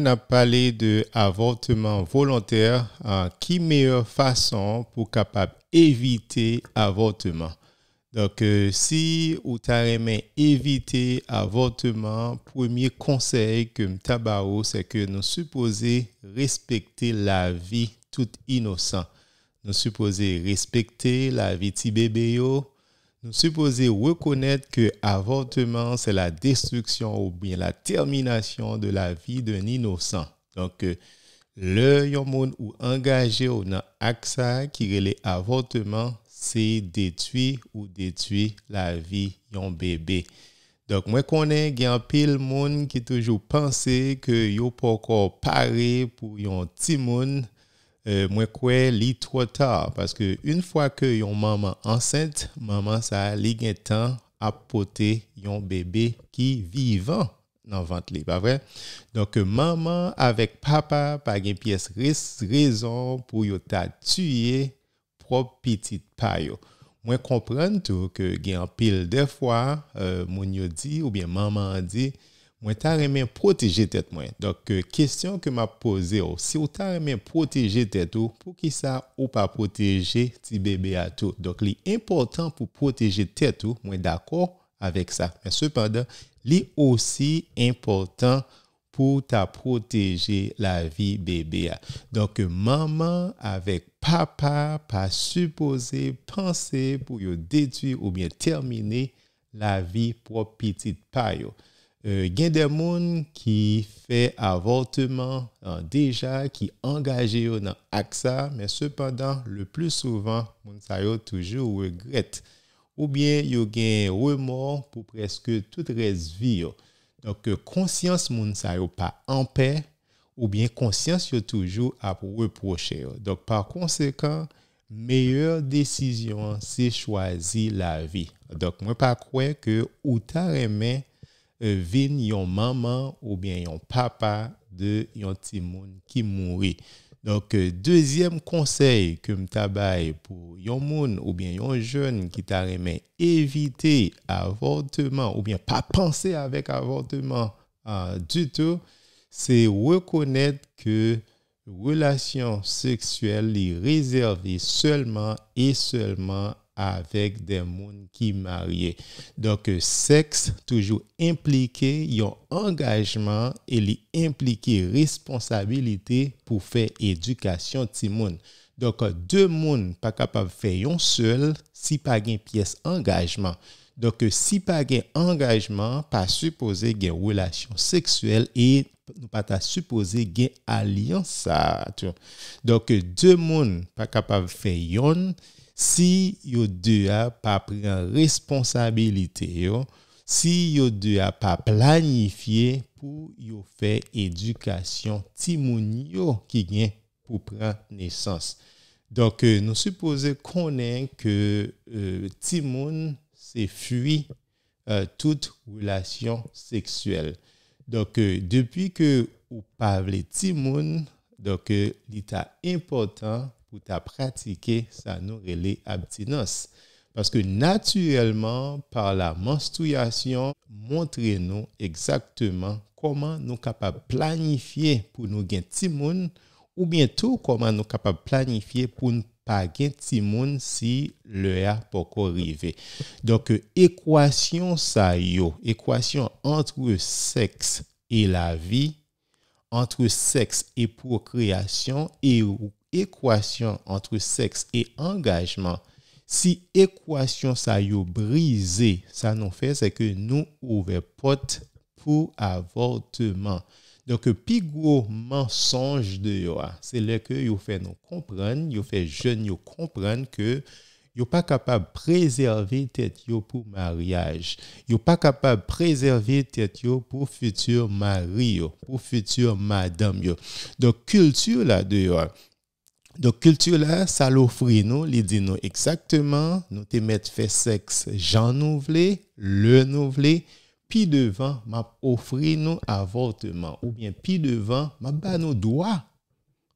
n'a a parlé de avortement volontaire. En qui meilleure façon pour capable éviter avortement? Donc, euh, si si vous aimé éviter avortement, premier conseil que m'tabao, c'est que nous supposer respecter la vie toute innocent. Nous supposer respecter la vie de bébé, nous supposons reconnaître que avortement, c'est la destruction ou bien la termination de la vie d'un innocent. Donc, euh, le yon ou engagé ou nan qui relève avortement, c'est détruire ou détruire la vie d'un bébé. Donc, moi connais un pile monde qui toujours pensait que yo pas encore pour yon petit monde Euh, mwen kwe li tro tar, paske un fwa ke yon maman ansente, maman sa li gen tan apote yon bebe ki vivan nan vante li, pa vre? Donke maman avek papa pa gen pyes rezon pou yo tatuye prop piti payo. Mwen kompran tou ke gen pil defwa euh, moun yo di ou bien maman di, Mwen ta remen proteje tet mwen. Dok, euh, kestyon ke ma pose yo, si yo ta remen proteje tet ou, pou ki sa ou pa proteje ti bebe a tou. Dok, li important pou proteje tet ou, mwen d'akor avek sa. Men sepanda, li osi important pou ta proteje la vi bebe a. Dok, maman avek papa pa supoze panse pou yo detu ou mwen termine la vi pou apiti pa yo. Euh, gen de moun ki fè avortman, deja ki angaje yo nan aksa, men sepadan, le plou souvan, moun sa yo toujou wè gret. Ou bien, yo gen wè mò, pou preske tout resvi yo. Donc, konsyans euh, moun sa yo pa anpè, ou bien, konsyans yo toujou ap wè proche yo. Donc, par konsekant, meyèr desisyon se chwazi la vi. Donc, mwen pa kwen ke ou ta remè, Euh, vin yon maman ou bien yon papa de yon timoun qui mourit. Donc, euh, deuxième conseil que m'tabaille pour yon moun ou bien yon jeune qui t'a éviter avortement ou bien pas penser avec avortement hein, du tout, c'est reconnaître que relation sexuelle est réservée seulement et seulement avèk de moun ki marye. Donk euh, seks toujou implike yon angajman e li implike responsabilite pou fè edukasyon ti moun. Donk euh, de moun pa kapav fè yon sèl si pa gen piyes angajman. Donk euh, si pa gen angajman pa supose gen wèlasyon sekswèl e pata supose gen alyansat. Donk de moun pa kapav fè yon Si yo de a pas pris responsabilité si yo de a pas planifié pour yo fe edukasyon timoun yo ki gen pou naissance donc nous euh, nou suppose que euh, timoun se fwi euh, toute relation sexuelle. Donc euh, depuis que ou pavle timoun, important pou ta pratike sa nou rele abdinos. Paske naturelman, par la menstruasyon, montre nou exakteman koman nou kapab planifiye pou nou gen timoun, ou bientou koman nou kapab planifiye pou nou pa gen timoun si le a poko rive. Donke, ekwasyon sa yo, ekwasyon antre seks e la vi, antre seks e prokreasyon, e ou prokreasyon, ekwasyon antre seks e engajman, si ekwasyon sa yo brize, sa nou fe, se ke nou ouve pot pou avortman. Don ke pigwo mensonj de yo a. Se le ke yo fe nou kompran, yo fe jen yo kompran ke yo pa kapab prezerve tet yo pou maryaj. Yo pa kapab prezerve tet yo pou futur mari yo, pou futur madam yo. Don kultur la de yo a, Donc, culture là, ça l'offre nous, dit nous exactement, nous te mettre fait sexe, j'en nouvelé, le nouvelé, puis devant, m'a offrir nous avortement, ou bien puis devant, m'a ba nos doigts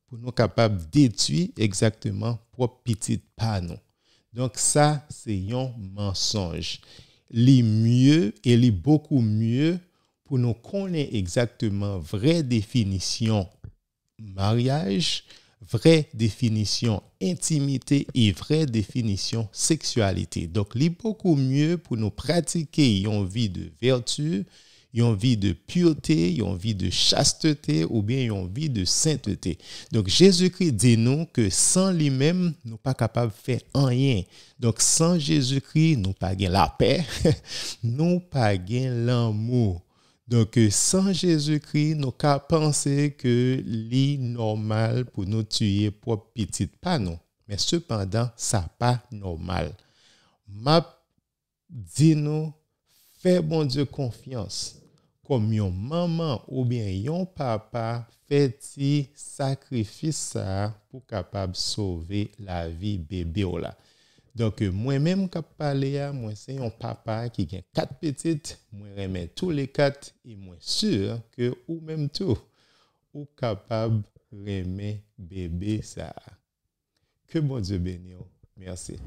pour nous capables détruire exactement pour petite panneau. Donc, ça, c'est un mensonge. Les mieux et les beaucoup mieux pour nous connaître exactement vraie définition mariage, vraie définition intimité et vraie définition sexualité. Donc, il est beaucoup mieux pour nous pratiquer une vie de vertu, une vie de pureté, une vie de chasteté ou bien une vie de sainteté. Donc, Jésus-Christ dit nous que sans lui-même, nous pas capables de faire rien. Donc, sans Jésus-Christ, nous pas gain la paix, nous pas gain l'amour. Donke, euh, san Jezoukri nou ka panse ke li normal pou nou tuye pou ap piti panou. Men sepandan, sa pa normal. Map di nou, fe bon die konfians. Kom yon maman ou bien yon papa feti sakrifisa pou kapab sove la vi bebe ou la. Donke euh, mwen menm kap pale ya, mwen se yon papa ki gen kat petit, mwen remen tou le kat, e mwen sur ke ou menm tou, ou kapab remen bebe sa. Ke bon diyo ben yo, mersi.